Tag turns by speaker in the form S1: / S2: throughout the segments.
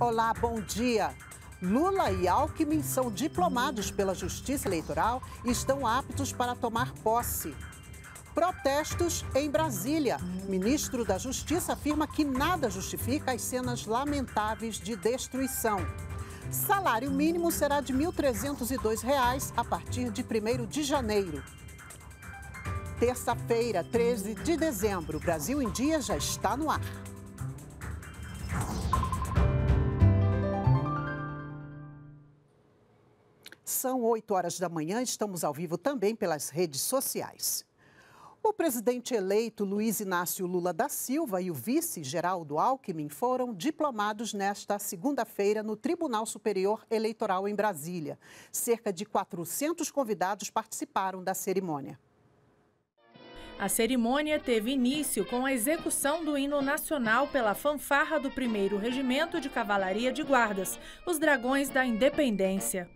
S1: Olá, bom dia. Lula e Alckmin são diplomados pela Justiça Eleitoral e estão aptos para tomar posse. Protestos em Brasília. Ministro da Justiça afirma que nada justifica as cenas lamentáveis de destruição. Salário mínimo será de R$ 1.302 a partir de 1 de janeiro. Terça-feira, 13 de dezembro, Brasil em Dia já está no ar. São 8 horas da manhã, estamos ao vivo também pelas redes sociais. O presidente eleito Luiz Inácio Lula da Silva e o vice Geraldo Alckmin foram diplomados nesta segunda-feira no Tribunal Superior Eleitoral em Brasília. Cerca de 400 convidados participaram da cerimônia.
S2: A cerimônia teve início com a execução do hino nacional pela fanfarra do 1 Regimento de Cavalaria de Guardas, os Dragões da Independência.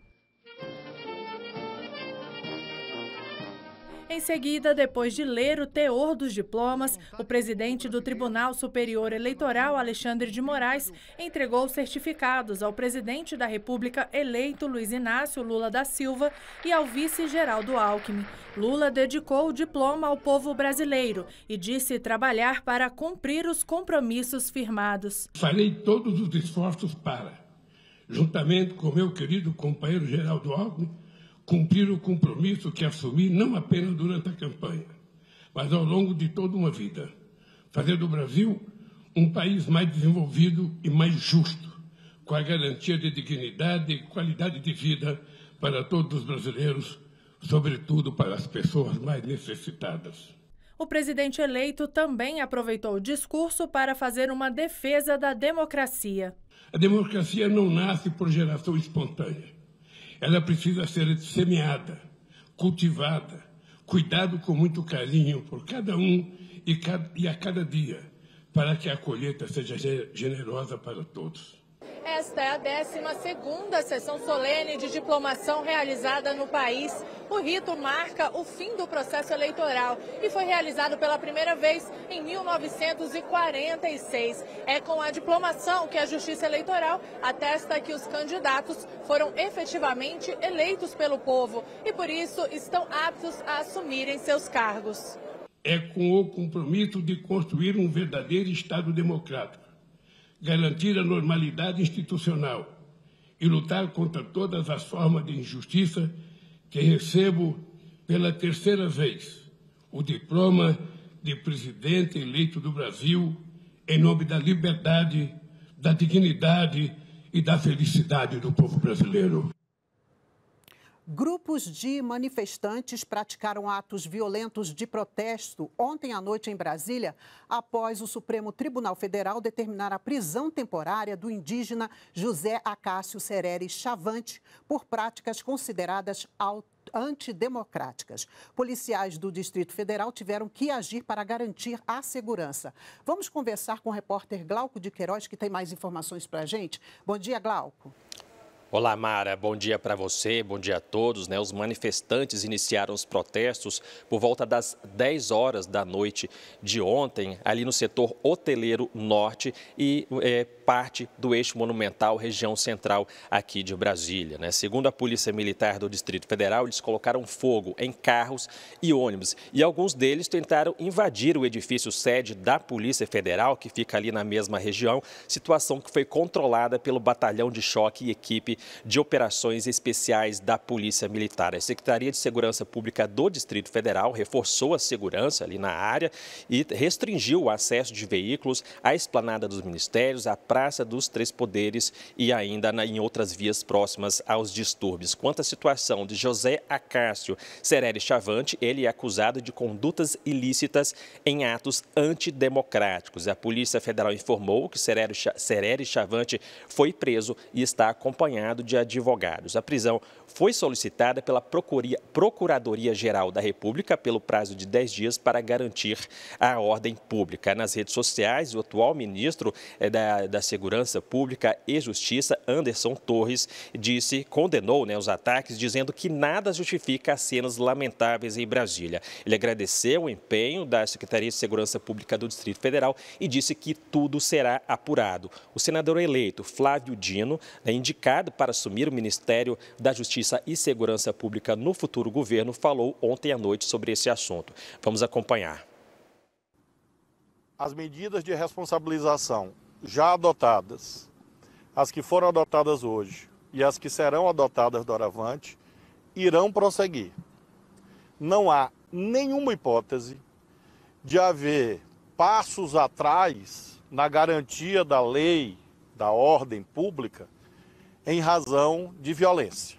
S2: Em seguida, depois de ler o teor dos diplomas, o presidente do Tribunal Superior Eleitoral, Alexandre de Moraes, entregou certificados ao presidente da República eleito Luiz Inácio Lula da Silva e ao vice Geraldo Alckmin. Lula dedicou o diploma ao povo brasileiro e disse trabalhar para cumprir os compromissos firmados.
S3: Falei todos os esforços para, juntamente com meu querido companheiro Geraldo Alckmin, cumprir o compromisso que assumi não apenas durante a campanha, mas ao longo de toda uma vida, fazer do Brasil um país mais desenvolvido e mais justo, com a garantia de dignidade e qualidade de vida para todos os brasileiros, sobretudo para as pessoas mais necessitadas.
S2: O presidente eleito também aproveitou o discurso para fazer uma defesa da democracia.
S3: A democracia não nasce por geração espontânea ela precisa ser semeada, cultivada, cuidado com muito carinho por cada um e a cada dia, para que a colheita seja generosa para todos.
S2: Esta é a 12ª sessão solene de diplomação realizada no país. O rito marca o fim do processo eleitoral e foi realizado pela primeira vez em 1946. É com a diplomação que a Justiça Eleitoral atesta que os candidatos foram efetivamente eleitos pelo povo e por isso estão aptos a assumirem seus
S3: cargos. É com o compromisso de construir um verdadeiro Estado democrático garantir a normalidade institucional e lutar contra todas as formas de injustiça que recebo pela terceira vez o diploma de presidente eleito do Brasil em nome da liberdade, da dignidade e da felicidade do povo brasileiro.
S1: Grupos de manifestantes praticaram atos violentos de protesto ontem à noite em Brasília, após o Supremo Tribunal Federal determinar a prisão temporária do indígena José Acácio Cerere Chavante por práticas consideradas antidemocráticas. Policiais do Distrito Federal tiveram que agir para garantir a segurança. Vamos conversar com o repórter Glauco de Queiroz, que tem mais informações para a gente. Bom dia, Glauco.
S4: Olá, Mara. Bom dia para você, bom dia a todos. Né? Os manifestantes iniciaram os protestos por volta das 10 horas da noite de ontem, ali no setor hoteleiro norte, e é, parte do eixo monumental, região central aqui de Brasília. Né? Segundo a Polícia Militar do Distrito Federal, eles colocaram fogo em carros e ônibus. E alguns deles tentaram invadir o edifício sede da Polícia Federal, que fica ali na mesma região, situação que foi controlada pelo Batalhão de Choque e equipe de operações especiais da Polícia Militar. A Secretaria de Segurança Pública do Distrito Federal reforçou a segurança ali na área e restringiu o acesso de veículos à esplanada dos ministérios, à praia praça dos Três Poderes e ainda em outras vias próximas aos distúrbios. Quanto à situação de José Acácio Sereri Chavante, ele é acusado de condutas ilícitas em atos antidemocráticos. A Polícia Federal informou que Sereri Chavante foi preso e está acompanhado de advogados. A prisão foi solicitada pela Procuradoria-Geral da República pelo prazo de 10 dias para garantir a ordem pública. Nas redes sociais, o atual ministro eh, da, da Segurança Pública e Justiça, Anderson Torres, disse, condenou né, os ataques, dizendo que nada justifica as cenas lamentáveis em Brasília. Ele agradeceu o empenho da Secretaria de Segurança Pública do Distrito Federal e disse que tudo será apurado. O senador eleito Flávio Dino, né, indicado para assumir o Ministério da Justiça e Segurança Pública no futuro governo, falou ontem à noite sobre esse assunto. Vamos acompanhar. As medidas de responsabilização já adotadas, as que foram adotadas hoje e as que serão adotadas doravante, irão prosseguir. Não há nenhuma hipótese de haver passos atrás na garantia da lei, da ordem pública, em razão de violência.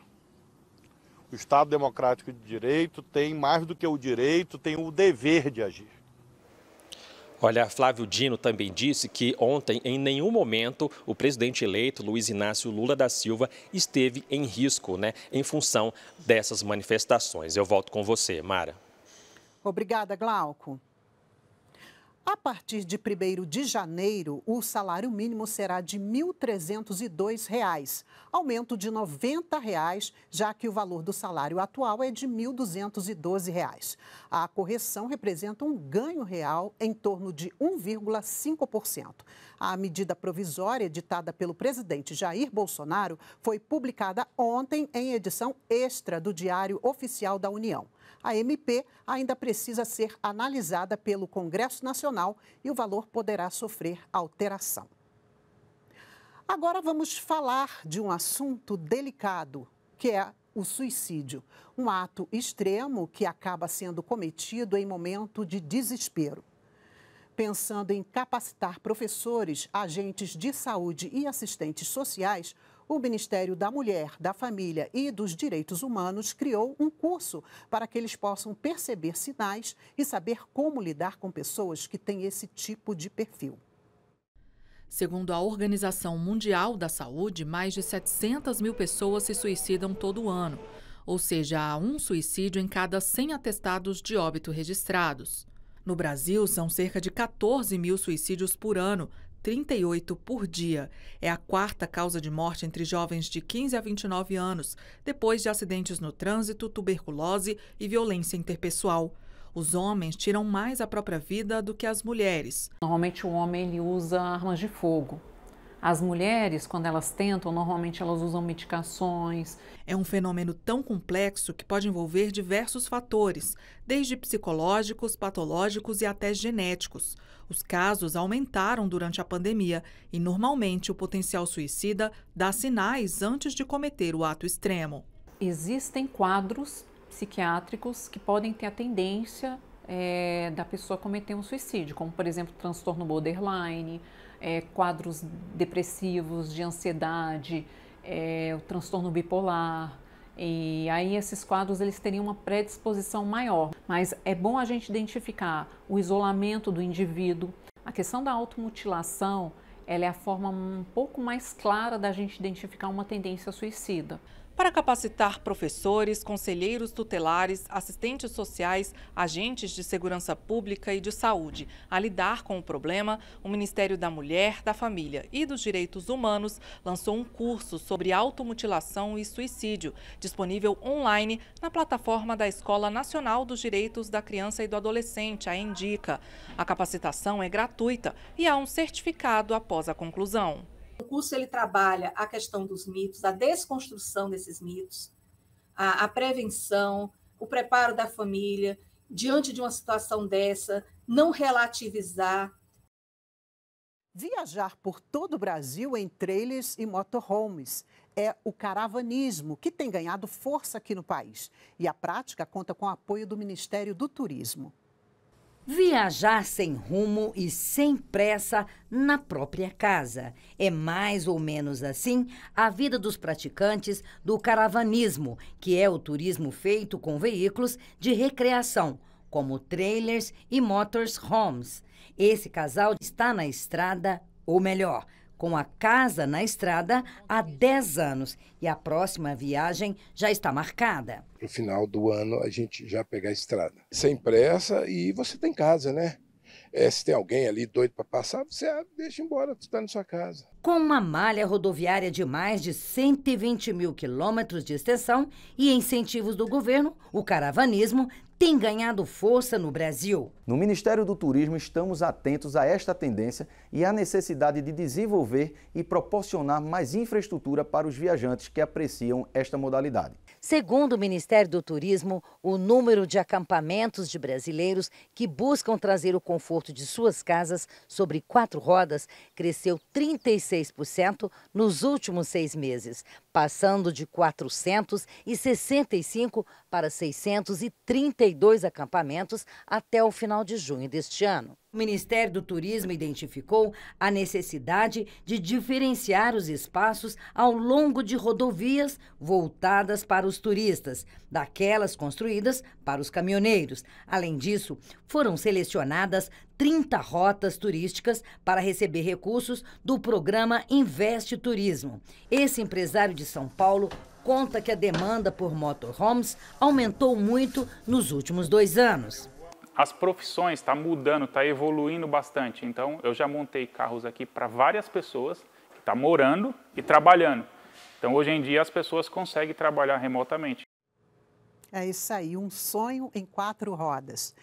S4: O Estado Democrático de Direito tem mais do que o direito, tem o
S3: dever de agir.
S4: Olha, Flávio Dino também disse que ontem, em nenhum momento, o presidente eleito, Luiz Inácio Lula da Silva, esteve em risco, né, em função dessas manifestações. Eu volto com você, Mara.
S1: Obrigada, Glauco. A partir de 1 de janeiro, o salário mínimo será de R$ 1.302, aumento de R$ 90, reais, já que o valor do salário atual é de R$ 1.212. A correção representa um ganho real em torno de 1,5%. A medida provisória editada pelo presidente Jair Bolsonaro foi publicada ontem em edição extra do Diário Oficial da União. A MP ainda precisa ser analisada pelo Congresso Nacional e o valor poderá sofrer alteração. Agora vamos falar de um assunto delicado, que é o suicídio, um ato extremo que acaba sendo cometido em momento de desespero. Pensando em capacitar professores, agentes de saúde e assistentes sociais, o Ministério da Mulher, da Família e dos Direitos Humanos criou um curso para que eles possam perceber sinais e saber como lidar com pessoas que têm esse tipo de perfil.
S5: Segundo a Organização Mundial da Saúde, mais de 700 mil pessoas se suicidam todo ano, ou seja, há um suicídio em cada 100 atestados de óbito registrados. No Brasil, são cerca de 14 mil suicídios por ano, 38 por dia. É a quarta causa de morte entre jovens de 15 a 29 anos, depois de acidentes no trânsito, tuberculose e violência interpessoal. Os homens tiram mais a própria vida do que as mulheres. Normalmente o homem ele usa armas de fogo, as mulheres, quando elas tentam, normalmente elas usam medicações. É um fenômeno tão complexo que pode envolver diversos fatores, desde psicológicos, patológicos e até genéticos. Os casos aumentaram durante a pandemia e, normalmente, o potencial suicida dá sinais antes de cometer o ato extremo. Existem quadros psiquiátricos que podem ter a tendência é, da pessoa cometer um suicídio, como, por exemplo, transtorno borderline, é, quadros depressivos, de ansiedade, é, o transtorno bipolar. E aí esses quadros eles teriam uma predisposição maior. Mas é bom a gente identificar o isolamento do indivíduo. A questão da automutilação ela é a forma um pouco mais clara da gente identificar uma tendência suicida para capacitar professores, conselheiros tutelares, assistentes sociais, agentes de segurança pública e de saúde a lidar com o problema, o Ministério da Mulher, da Família e dos Direitos Humanos lançou um curso sobre automutilação e suicídio, disponível online na plataforma da Escola Nacional dos Direitos da Criança e do Adolescente, a Indica. A capacitação é gratuita e há um certificado após a
S6: conclusão. O curso ele trabalha a questão dos mitos, a desconstrução desses mitos, a, a prevenção, o preparo da família diante de uma situação dessa, não relativizar.
S1: Viajar por todo o Brasil em trailers e motorhomes é o caravanismo, que tem ganhado força aqui no país. E a prática conta com o apoio do Ministério do Turismo.
S7: Viajar sem rumo e sem pressa na própria casa. É mais ou menos assim a vida dos praticantes do caravanismo, que é o turismo feito com veículos de recreação, como trailers e motorhomes. Esse casal está na estrada, ou melhor, com a casa na estrada há 10 anos e a próxima viagem já está marcada.
S3: No final do ano a gente já pega a estrada. Sem pressa e você tem casa, né? É, se tem alguém ali doido para passar, você deixa embora, tu está na sua casa.
S7: Com uma malha rodoviária de mais de 120 mil quilômetros de extensão e incentivos do governo, o caravanismo tem ganhado força no Brasil.
S4: No Ministério do Turismo, estamos atentos a esta tendência e a necessidade de desenvolver e proporcionar mais infraestrutura para os viajantes que apreciam esta modalidade.
S7: Segundo o Ministério do Turismo, o número de acampamentos de brasileiros que buscam trazer o conforto de suas casas sobre quatro rodas cresceu 36% nos últimos seis meses, passando de 465 para 632 acampamentos até o final de junho deste ano. O Ministério do Turismo identificou a necessidade de diferenciar os espaços ao longo de rodovias voltadas para os turistas, daquelas construídas para os caminhoneiros. Além disso, foram selecionadas 30 rotas turísticas para receber recursos do programa Investe Turismo. Esse empresário de São Paulo conta que a demanda por motorhomes aumentou muito nos últimos dois anos
S3: as profissões está mudando, está evoluindo bastante. Então, eu já montei carros aqui para várias pessoas que estão tá morando e trabalhando. Então, hoje em dia, as pessoas conseguem trabalhar remotamente.
S1: É isso aí, um sonho em quatro rodas.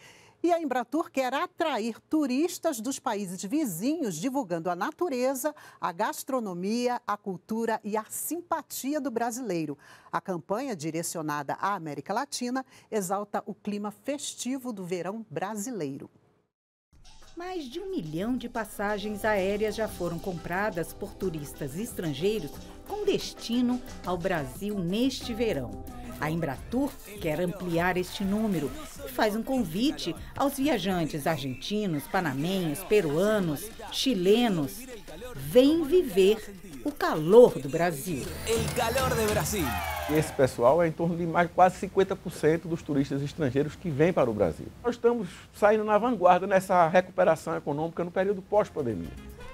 S1: E a Embratur quer atrair turistas dos países vizinhos, divulgando a natureza, a gastronomia, a cultura e a simpatia do brasileiro. A campanha, direcionada à América Latina, exalta o clima festivo do verão brasileiro.
S6: Mais de um milhão de passagens aéreas já foram compradas por turistas estrangeiros com destino ao Brasil neste verão. A Embratur quer ampliar este número e faz um convite aos viajantes argentinos, panamenhos, peruanos, chilenos. Vem viver o calor do Brasil.
S3: Esse pessoal é em torno de mais quase 50% dos turistas estrangeiros que vêm para o Brasil. Nós estamos saindo na vanguarda nessa recuperação econômica no período pós-pandemia.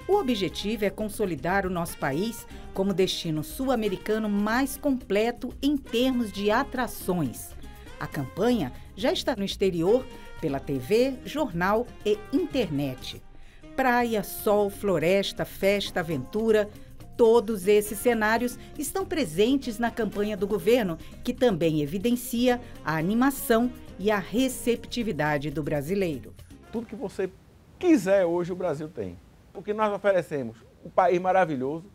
S6: O objetivo é consolidar o nosso país como destino sul-americano mais completo em termos de atrações. A campanha já está no exterior pela TV, jornal e internet. Praia, sol, floresta, festa, aventura, todos esses cenários estão presentes na campanha do governo, que também evidencia a animação e a receptividade do
S3: brasileiro. Tudo que você quiser hoje o Brasil tem o que nós oferecemos? Um país maravilhoso,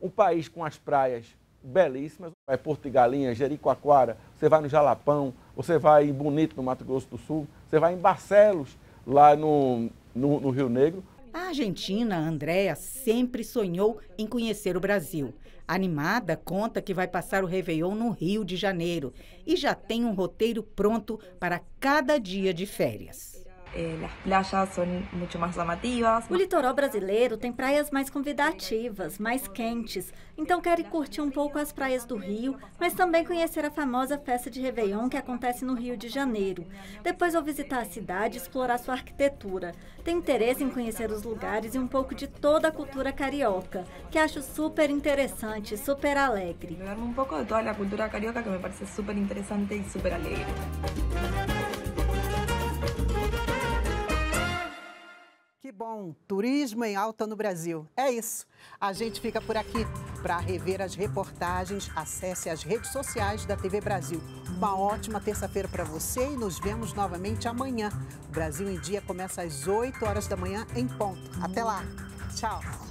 S3: um país com as praias belíssimas. Vai de Galinha, Jericoacoara, você vai no Jalapão, você vai em Bonito, no Mato Grosso do Sul, você vai em Barcelos, lá no, no, no Rio Negro.
S6: A argentina Andréa sempre sonhou em conhecer o Brasil. Animada, conta que vai passar o Réveillon no Rio de Janeiro e já tem um roteiro pronto para cada dia de férias. Eh, as praias são muito mais chamativas. O litoral brasileiro tem praias mais convidativas, mais quentes. Então querem curtir um pouco as praias do Rio, mas também conhecer a famosa festa de Réveillon que acontece no Rio de Janeiro. Depois vão visitar a cidade e explorar sua arquitetura. Tem interesse em conhecer os lugares e um pouco de toda a cultura carioca, que acho super interessante, super alegre. Um pouco de toda a cultura carioca que
S1: me parece super interessante e super alegre. bom, turismo em alta no Brasil. É isso. A gente fica por aqui. Para rever as reportagens, acesse as redes sociais da TV Brasil. Uma ótima terça-feira para você e nos vemos novamente amanhã. O Brasil em Dia começa às 8 horas da manhã em ponto. Até lá. Tchau.